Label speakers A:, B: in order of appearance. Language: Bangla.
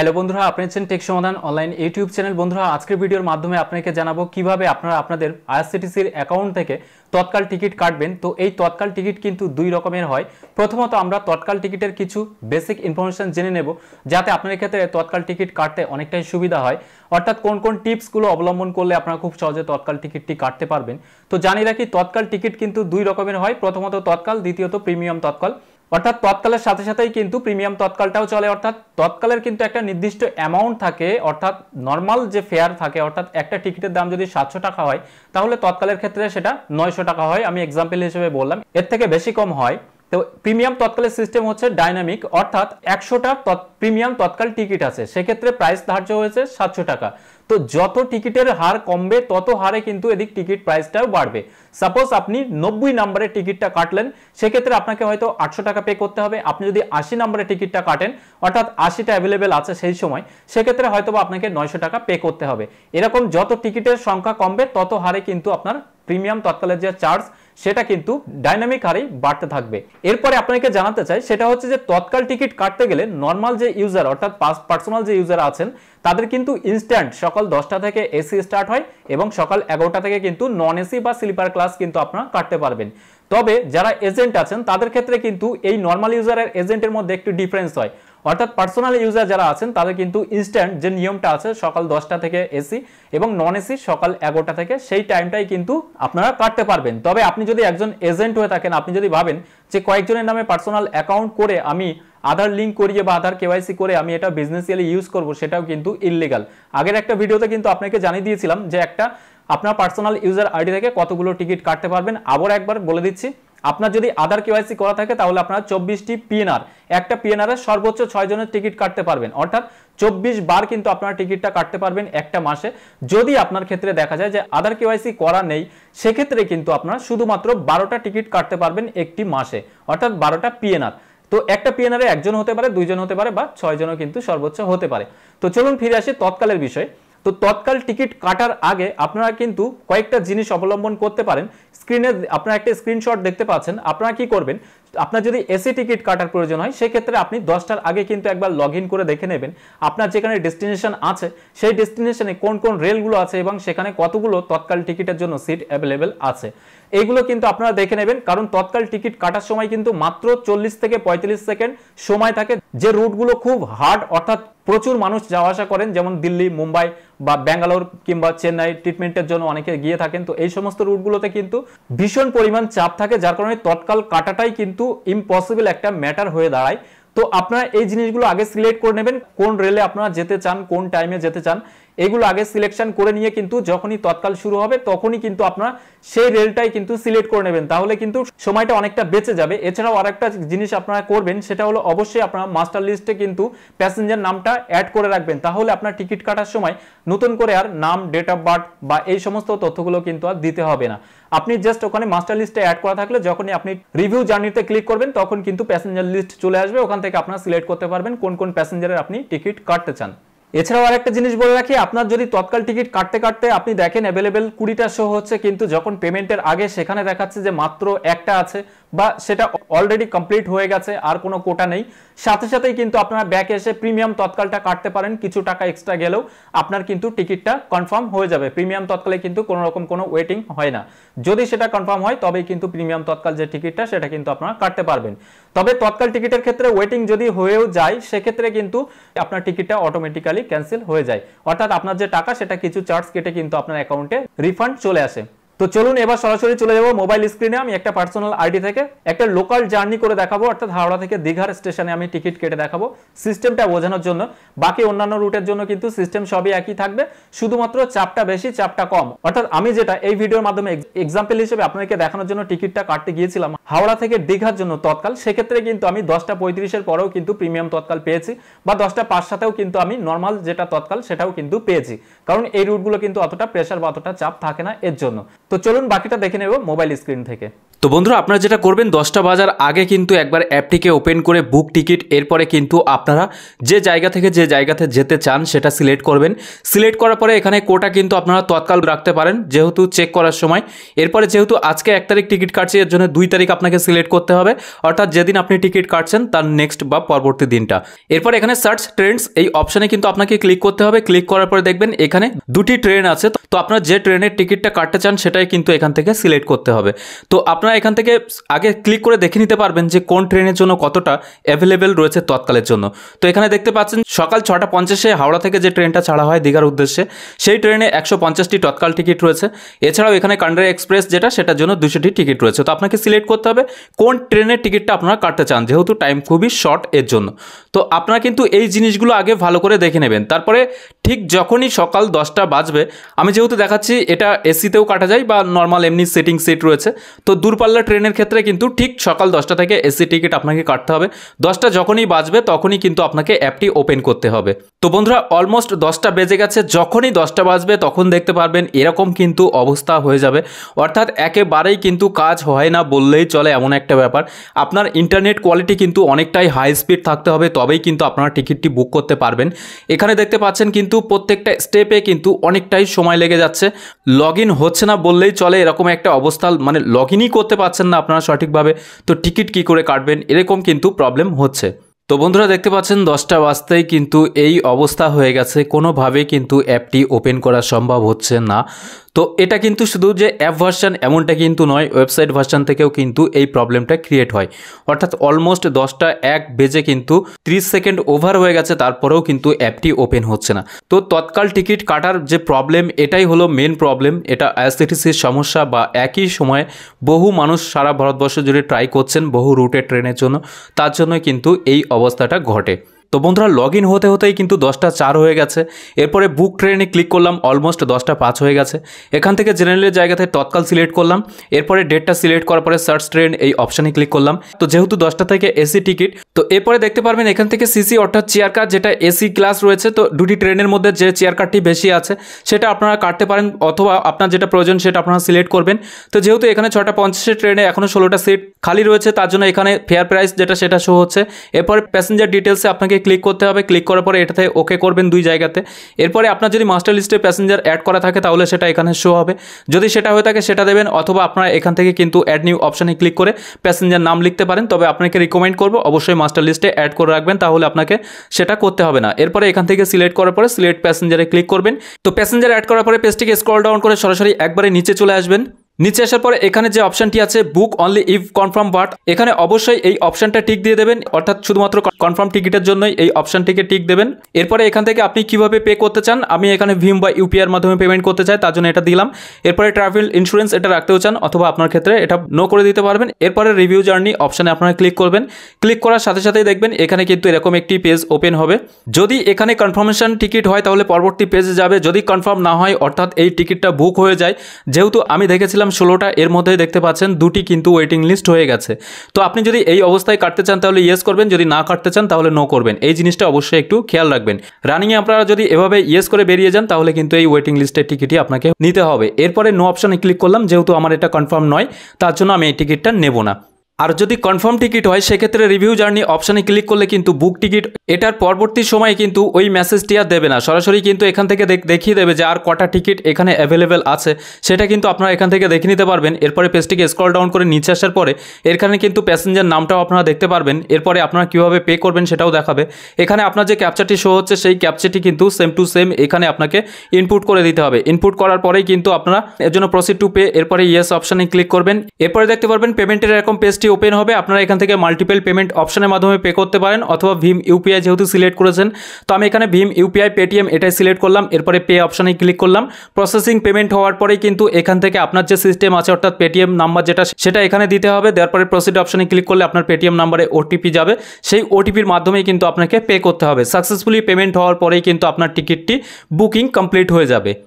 A: হ্যালো বন্ধুরা আপনি হচ্ছেন টেক সমাধান অনলাইন ইউটিউব চ্যানেল বন্ধুরা আজকের ভিডিওর মাধ্যমে আপনাকে জানাবো কিভাবে আপনারা আপনাদের আইআরসিটিসির অ্যাকাউন্ট থেকে তৎকাল টিকিট কাটবেন তো এই তৎকাল টিকিট কিন্তু দুই রকমের হয় প্রথমত আমরা তৎকাল টিকিটের কিছু বেসিক ইনফরমেশান জেনে নেব যাতে আপনার ক্ষেত্রে তৎকাল টিকিট কাটতে অনেকটাই সুবিধা হয় অর্থাৎ কোন কোন টিপসগুলো অবলম্বন করলে আপনারা খুব সহজে তৎকাল টিকিটটি কাটতে পারবেন তো জানি রাখি তৎকাল টিকিট কিন্তু দুই রকমের হয় প্রথমত তৎকাল দ্বিতীয়ত প্রিমিয়াম তৎকাল অর্থাৎ তৎকালের সাথে সাথেই কিন্তু প্রিমিয়াম তৎকালটাও চলে অর্থাৎ তৎকালের কিন্তু একটা নির্দিষ্ট অ্যামাউন্ট থাকে অর্থাৎ নর্মাল যে ফেয়ার থাকে অর্থাৎ একটা টিকিটের দাম যদি সাতশো টাকা হয় তাহলে তৎকালের ক্ষেত্রে সেটা নয়শো টাকা হয় আমি এক্সাম্পল হিসেবে বললাম এর থেকে বেশি কম হয় তো প্রিমিয়াম তৎকালের সিস্টেম হচ্ছে ডাইনামিক অর্থাৎ একশোটা প্রিমিয়াম তৎকাল টিকিট আছে সেক্ষেত্রে প্রাইস ধার্য হয়েছে সাতশো টাকা তো যত টিকিটের হার কমবে তত হারে কিন্তু এদিক টিকিট প্রাইসটাও বাড়বে সাপোজ আপনি নব্বই নাম্বারের টিকিটটা কাটলেন সেক্ষেত্রে আপনাকে হয়তো আটশো টাকা পে করতে হবে আপনি যদি আশি নাম্বারের টিকিটটা কাটেন অর্থাৎ আশিটা অ্যাভেলেবেল আছে সেই সময় সেক্ষেত্রে হয়তো আপনাকে নয়শো টাকা পে করতে হবে এরকম যত টিকিটের সংখ্যা কমবে তত হারে কিন্তু আপনার প্রিমিয়াম তৎকালের যে চার্জ সেটা কিন্তু ডাইনামিক হারেই বাড়তে থাকবে এরপরে আপনাকে জানাতে চাই সেটা হচ্ছে যে তৎকাল টিকিট কাটতে গেলে নর্মাল যে ইউজার অর্থাৎ পার্সোনাল যে ইউজার আছেন তাদের কিন্তু ইনস্ট্যান্ট সকাল দশটা থেকে এসি স্টার্ট হয় এবং সকাল এগারোটা থেকে কিন্তু নন এসি বা স্লিপার ক্লাস কিন্তু আপনারা কাটতে পারবেন তবে যারা এজেন্ট আছেন তাদের ক্ষেত্রে কিন্তু এই নর্মাল ইউজারের এজেন্টের মধ্যে একটু ডিফারেন্স হয় অর্থাৎ পার্সোনাল ইউজার যারা আছেন তাদের কিন্তু ইনস্ট্যান্ট যে নিয়মটা আছে সকাল দশটা থেকে এসি এবং নন এসি সকাল এগারোটা থেকে সেই টাইমটাই কিন্তু আপনারা কাটতে পারবেন তবে আপনি যদি একজন এজেন্ট হয়ে থাকেন আপনি যদি ভাবেন যে কয়েকজনের নামে পার্সোনাল অ্যাকাউন্ট করে আমি আধার লিঙ্ক করিয়ে বা আধার কেওয়াইসি করে আমি এটা বিজনেসিয়ালি ইউজ করব সেটাও কিন্তু ইললিগাল আগের একটা ভিডিওতে কিন্তু আপনাকে জানিয়ে দিয়েছিলাম যে একটা আপনার পার্সোনাল ইউজার আইডি থেকে কতগুলো টিকিট কাটতে পারবেন আবার একবার বলে দিচ্ছি আপনার যদি আদার কেওয়াইসি করা থাকে তাহলে আপনার চব্বিশটি পিএনআর একটা পিএনআর এর সর্বোচ্চ ছয় জনের টিকিট কাটতে পারবেন অর্থাৎ চব্বিশ বার কিন্তু আপনারা টিকিটটা কাটতে পারবেন একটা মাসে যদি আপনার ক্ষেত্রে দেখা যায় যে আদার কেওয়াইসি করা নেই সেক্ষেত্রে কিন্তু আপনারা শুধুমাত্র বারোটা টিকিট কাটতে পারবেন একটি মাসে অর্থাৎ বারোটা পিএনআর তো একটা পিএনআরে একজন হতে পারে দুইজন হতে পারে বা ছয়জনও কিন্তু সর্বোচ্চ হতে পারে তো চলুন ফিরে আসি তৎকালের বিষয় তো তৎকাল টিকিট কাটার আগে আপনারা কিন্তু কয়েকটা জিনিস অবলম্বন করতে পারেন স্ক্রিনে আপনারা একটা স্ক্রিনশট দেখতে পাচ্ছেন আপনারা কি করবেন আপনার যদি এসি টিকিট কাটার প্রয়োজন হয় সেক্ষেত্রে আপনি দশটার আগে কিন্তু একবার লগ করে দেখে নেবেন আপনার যেখানে ডেস্টিনেশন আছে সেই ডেস্টিনেশনে কোন কোন রেলগুলো আছে এবং সেখানে কতগুলো তৎকাল টিকিটের জন্য সিট অ্যাভেলেবেল আছে এইগুলো কিন্তু আপনারা দেখে নেবেন কারণ তৎকাল টিকিট কাটার সময় কিন্তু মাত্র চল্লিশ থেকে ৪৫ সেকেন্ড সময় থাকে যে রুটগুলো খুব হার্ড অর্থাৎ প্রচুর মানুষ যাওয়া আসা করেন যেমন দিল্লি মুম্বাই বা ব্যাঙ্গালোর কিংবা চেন্নাই ট্রিটমেন্টের জন্য অনেকে গিয়ে থাকেন তো এই সমস্ত রুটগুলোতে কিন্তু ভীষণ পরিমাণ চাপ থাকে যার কারণে তৎকাল কাটাটাই কিন্তু ইম্পসিবল একটা ম্যাটার হয়ে দাঁড়ায় তো আপনারা এই জিনিসগুলো আগে সিলেক্ট করে নেবেন কোন রেলে আপনারা যেতে চান কোন টাইমে যেতে চান এগুলো আগে সিলেকশন করে নিয়ে কিন্তু যখনই তৎকাল শুরু হবে তখনই কিন্তু আপনারা সেই রেলটাই কিন্তু সিলেক্ট করে নেবেন তাহলে কিন্তু সময়টা অনেকটা বেঁচে যাবে এছাড়াও আরেকটা জিনিস আপনারা করবেন সেটা হলো অবশ্যই আপনারা মাস্টার লিস্টে কিন্তু প্যাসেঞ্জার নামটা অ্যাড করে রাখবেন তাহলে আপনার টিকিট কাটার সময় নতুন করে আর নাম ডেট অফ বার্থ বা এই সমস্ত তথ্যগুলো কিন্তু আর দিতে হবে না আপনি জাস্ট ওখানে মাস্টার লিস্টে অ্যাড করা থাকলে যখনই আপনি রিভিউ জার্নিতে ক্লিক করবেন তখন কিন্তু প্যাসেঞ্জার লিস্ট চলে আসবে ওখান থেকে আপনারা সিলেক্ট করতে পারবেন কোন কোন প্যাসেঞ্জারের আপনি টিকিট কাটতে চান এছাড়াও আরেকটা জিনিস বলে রাখি আপনার যদি তৎকাল টিকিট কাটতে কাটতে আপনি দেখেন অ্যাভেলেবেল কুড়িটা শো হচ্ছে কিন্তু যখন পেমেন্টের আগে সেখানে দেখাচ্ছে যে মাত্র একটা আছে বা সেটা অলরেডি কমপ্লিট হয়ে গেছে আর কোনো কোটা নেই সাথে সাথেই কিন্তু আপনারা ব্যাকে এসে প্রিমিয়াম তৎকালটা কাটতে পারেন কিছু টাকা এক্সট্রা গেলেও আপনার কিন্তু টিকিটটা কনফার্ম হয়ে যাবে প্রিমিয়াম তৎকালে কিন্তু কোনো রকম কোনো ওয়েটিং হয় না যদি সেটা কনফার্ম হয় তবেই কিন্তু প্রিমিয়াম তৎকাল যে টিকিটটা সেটা কিন্তু আপনারা কাটতে পারবেন তবে তৎকাল টিকিটের ক্ষেত্রে ওয়েটিং যদি হয়েও যায় সেক্ষেত্রে কিন্তু আপনার টিকিটটা অটোমেটিক্যালি ক্যান্সেল হয়ে যায় অর্থাৎ আপনার যে টাকা সেটা কিছু চার্জ কেটে কিন্তু আপনার অ্যাকাউন্টে রিফান্ড চলে আসে তো চলুন এবার সরাসরি চলে যাবো মোবাইল স্ক্রিনে আমি একটা পার্সোনাল আইডি থেকে একটা লোকাল জার্নি করে দেখাবো অর্থাৎ হাওড়া থেকে দীঘার স্টেশনে আমি টিকিট কেটে দেখাবো সিস্টেমটা বোঝানোর জন্য বাকি অন্যান্য রুটের জন্য কিন্তু সিস্টেম সবই একই থাকবে শুধুমাত্র চাপটা বেশি চাপটা কম অর্থাৎ আমি যেটা এই ভিডিওর মাধ্যমে এক্সাম্পল হিসেবে আপনাদেরকে দেখানোর জন্য টিকিটটা কাটতে গিয়েছিলাম হাওড়া থেকে দীঘার জন্য তৎকাল সেক্ষেত্রে কিন্তু আমি দশটা পঁয়ত্রিশের পরেও কিন্তু প্রিমিয়াম তৎকাল পেয়েছি বা দশটা পাঁচ সাথেও কিন্তু আমি নর্মাল যেটা তৎকাল সেটাও কিন্তু পেয়েছি কারণ এই রুটগুলো কিন্তু অতটা প্রেশার বা অতটা চাপ থাকে না এর জন্য তো চলুন বাকিটা দেখে নেব মোবাইল স্ক্রিন থেকে তো বন্ধুরা আপনারা যেটা করবেন দশটা বাজার আগে কিন্তু একবার অ্যাপটিকে ওপেন করে বুক টিকিট এরপরে কিন্তু আপনারা যে জায়গা থেকে যে জায়গাতে যেতে চান সেটা সিলেক্ট করবেন সিলেক্ট করার পরে এখানে কোটা কিন্তু আপনারা তৎকাল রাখতে পারেন যেহেতু চেক করার সময় এরপরে যেহেতু আজকে এক তারিখ টিকিট কাটছে এর জন্য দুই তারিখ আপনাকে সিলেক্ট করতে হবে অর্থাৎ যেদিন আপনি টিকিট কাটছেন তার নেক্সট বা পরবর্তী দিনটা এরপর এখানে সার্চ ট্রেন্ডস এই অপশানে কিন্তু আপনাকে ক্লিক করতে হবে ক্লিক করার পরে দেখবেন এখানে দুটি ট্রেন আছে তো আপনার যে ট্রেনের টিকিটটা কাটতে চান সেটাই কিন্তু এখান থেকে সিলেক্ট করতে হবে তো আপনার আপনারা এখান থেকে আগে ক্লিক করে দেখে নিতে পারবেন যে কোন ট্রেনের জন্য কতটা অ্যাভেলেবেল রয়েছে তৎকালের জন্য তো এখানে দেখতে পাচ্ছেন সকাল ছটা পঞ্চাশে হাওড়া থেকে যে ট্রেনটা ছাড়া হয় দীঘার উদ্দেশ্যে সেই ট্রেনে একশো পঞ্চাশটি তৎকাল টিকিট রয়েছে এছাড়াও এখানে কান্ডারা এক্সপ্রেস যেটা সেটার জন্য দুশোটি টিকিট রয়েছে তো আপনাকে সিলেক্ট করতে হবে কোন ট্রেনের টিকিটটা আপনারা কাটতে চান যেহেতু টাইম খুবই শর্ট এর জন্য তো আপনারা কিন্তু এই জিনিসগুলো আগে ভালো করে দেখে নেবেন তারপরে ঠিক যখনই সকাল দশটা বাজবে আমি যেহেতু দেখাচ্ছি এটা এসিতেও কাটা যায় বা নর্মাল এমনি সিটিং সিট রয়েছে তো দূর দূরপাল্লা ট্রেনের ক্ষেত্রে কিন্তু ঠিক সকাল দশটা থেকে এসি টিকিট আপনাকে কাটতে হবে দশটা যখনই বাজবে তখনই কিন্তু আপনাকে অ্যাপটি ওপেন করতে হবে তো বন্ধুরা অলমোস্ট দশটা বেজে গেছে যখনই দশটা বাজবে তখন দেখতে পারবেন এরকম কিন্তু অবস্থা হয়ে যাবে অর্থাৎ একেবারেই কিন্তু কাজ হয় না বললেই চলে এমন একটা ব্যাপার আপনার ইন্টারনেট কোয়ালিটি কিন্তু অনেকটাই হাই স্পিড থাকতে হবে তবেই কিন্তু আপনারা টিকিটটি বুক করতে পারবেন এখানে দেখতে পাচ্ছেন কিন্তু প্রত্যেকটা স্টেপে কিন্তু অনেকটাই সময় লেগে যাচ্ছে লগ হচ্ছে না বললেই চলে এরকম একটা অবস্থা মানে লগ ইনই করতে করতে পারছেন না আপনারা সঠিকভাবে তো টিকিট কি করে কাটবেন এরকম কিন্তু প্রবলেম হচ্ছে তো বন্ধুরা দেখতে পাচ্ছেন দশটা বাজতেই কিন্তু এই অবস্থা হয়ে গেছে কোনোভাবে কিন্তু অ্যাপটি ওপেন করা সম্ভব হচ্ছে না তো এটা কিন্তু শুধু যে অ্যাপ ভার্সান এমনটা কিন্তু নয় ওয়েবসাইট ভার্সান থেকেও কিন্তু এই প্রবলেমটা ক্রিয়েট হয় অর্থাৎ অলমোস্ট দশটা এক বেজে কিন্তু 30 সেকেন্ড ওভার হয়ে গেছে তারপরেও কিন্তু অ্যাপটি ওপেন হচ্ছে না তো তৎকাল টিকিট কাটার যে প্রবলেম এটাই হলো মেন প্রবলেম এটা আইএসটিসির সমস্যা বা একই সময়ে বহু মানুষ সারা ভারতবর্ষ জুড়ে ট্রাই করছেন বহু রুটে ট্রেনের জন্য তার জন্য কিন্তু এই অবস্থাটা ঘটে তো বন্ধুরা লগ ইন হতে হতেই কিন্তু দশটা চার হয়ে গেছে এরপরে বুক ট্রেনে ক্লিক করলাম অলমোস্ট দশটা পাঁচ হয়ে গেছে এখান থেকে জেনারেলের জায়গাতে তৎকাল সিলেক্ট করলাম এরপরে ডেটটা সিলেক্ট করার পরে সার্চ ট্রেন এই অপশানে ক্লিক করলাম তো যেহেতু দশটা থেকে এসি টিকিট তো এরপরে দেখতে পারবেন এখান থেকে সিসি অর্থাৎ চেয়ার কার যেটা এসি ক্লাস রয়েছে তো দুটি ট্রেনের মধ্যে যে চেয়ার কারটি বেশি আছে সেটা আপনারা কাটতে পারেন অথবা আপনার যেটা প্রয়োজন সেটা আপনারা সিলেক্ট করবেন তো যেহেতু এখানে ছটা পঞ্চাশের ট্রেনে এখনও ষোলোটা সিট খালি রয়েছে তার জন্য এখানে ফেয়ার প্রাইস যেটা সেটা শো হচ্ছে এরপরে প্যাসেঞ্জার ডিটেলসে আপনাকে থেকে ক্লিক করতে হবে ক্লিক করার পরে এটাতে ওকে করবেন দুই জায়গাতে এরপরে আপনার যদি মাস্টার লিস্টে প্যাসেঞ্জার অ্যাড করা থাকে তাহলে সেটা এখানে শো হবে যদি সেটা হয়ে থাকে সেটা দেবেন অথবা আপনারা এখান থেকে কিন্তু অ্যাড নিউ অপশানে ক্লিক করে প্যাসেঞ্জার নাম লিখতে পারেন তবে আপনাকে রিকমেন্ড করবো অবশ্যই মাস্টার লিস্টে অ্যাড করে রাখবেন তাহলে আপনাকে সেটা করতে হবে না এরপরে এখান থেকে সিলেক্ট করার পরে সিলেক্ট প্যাসেঞ্জারে ক্লিক করবেন তো প্যাসেঞ্জার অ্যাড করার পরে পেজটিকে স্ক্রল ডাউন করে সরাসরি একবারে নিচে চলে আসবেন নিচে আসার পরে এখানে যে অপশনটি আছে book only if confirm but এখানে অবশ্যই এই অপশনটা টিক দিয়ে দেবেন অর্থাৎ শুধুমাত্র কনফার্ম টিকিটের জন্যই এই অপশনটিকে টিক দেবেন এরপরে এখান থেকে আপনি কিভাবে পে করতে চান আমি এখানে ভিম বা ইউপিআর মাধ্যমে পেমেন্ট করতে চাই তার জন্য এটা দিলাম এরপরে ট্রাভেল ইন্স্যুরেন্স এটা রাখতেও চান অথবা আপনার ক্ষেত্রে এটা নো করে দিতে পারবেন এরপরে রিভিউ জার্নি অপশানে আপনারা ক্লিক করবেন ক্লিক করার সাথে সাথেই দেখবেন এখানে কিন্তু এরকম একটি পেজ ওপেন হবে যদি এখানে কনফার্মেশন টিকিট হয় তাহলে পরবর্তী পেজে যাবে যদি কনফার্ম না হয় অর্থাৎ এই টিকিটটা বুক হয়ে যায় যেহেতু আমি দেখেছিলাম বলেছিলাম ষোলোটা এর মধ্যে দেখতে পাচ্ছেন দুটি কিন্তু ওয়েটিং লিস্ট হয়ে গেছে তো আপনি যদি এই অবস্থায় কাটতে চান তাহলে ইয়েস করবেন যদি না কাটতে চান তাহলে নো করবেন এই জিনিসটা অবশ্যই একটু খেয়াল রাখবেন রানিংয়ে আপনারা যদি এভাবে ইয়েস করে বেরিয়ে যান তাহলে কিন্তু এই ওয়েটিং লিস্টের টিকিটই আপনাকে নিতে হবে এরপরে নো অপশানে ক্লিক করলাম যেহেতু আমার এটা কনফার্ম নয় তার জন্য আমি এই টিকিটটা নেব না আর যদি কনফার্ম টিকিট হয় সেক্ষেত্রে রিভিউ জার্নি অপশানে ক্লিক করলে কিন্তু বুক টিকিট এটার পরবর্তী সময়ে কিন্তু ওই মেসেজটি আর দেবে না সরাসরি কিন্তু এখান থেকে দেখিয়ে দেবে যে আর কটা টিকিট এখানে অ্যাভেলেবেল আছে সেটা কিন্তু আপনারা এখান থেকে দেখে নিতে পারবেন এরপরে পেজটিকে স্ক্রল ডাউন করে নিচে আসার পরে এখানে কিন্তু প্যাসেঞ্জার নামটাও আপনারা দেখতে পারবেন এরপরে আপনারা কীভাবে পে করবেন সেটাও দেখাবে এখানে আপনার যে ক্যাপচারটি শো হচ্ছে সেই ক্যাপচারটি কিন্তু সেম টু সেম এখানে আপনাকে ইনপুট করে দিতে হবে ইনপুট করার পরেই কিন্তু আপনারা এর জন্য প্রসিড টু পে এরপরে ইয়েস অপশানে ক্লিক করবেন এরপরে দেখতে পারবেন পেমেন্টের এরকম পেজটি ওপেন হবে আপনারা এখান থেকে মাল্টিপল পেমেন্ট অপশানের মাধ্যমে পে করতে পারেন অথবা ভিম ইউপিআই ইউপিআই যেহেতু সিলেক্ট করেছেন তো আমি এখানে ভীম ইউপিআই পেটিএম এটাই সিলেক্ট করলাম এরপরে পে অপশানে ক্লিক করলাম প্রসেসিং পেমেন্ট হওয়ার পরেই কিন্তু এখান থেকে আপনার যে সিস্টেম আছে অর্থাৎ পেটিএম নাম্বার যেটা সেটা এখানে দিতে হবে দেওয়ার পরে প্রসিড অপশানে ক্লিক করলে আপনার পেটিএম নাম্বারে ওটিপি যাবে সেই ওটিপির মাধ্যমেই কিন্তু আপনাকে পে করতে হবে সাকসেসফুলি পেমেন্ট হওয়ার পরেই কিন্তু আপনার টিকিটটি বুকিং কমপ্লিট হয়ে যাবে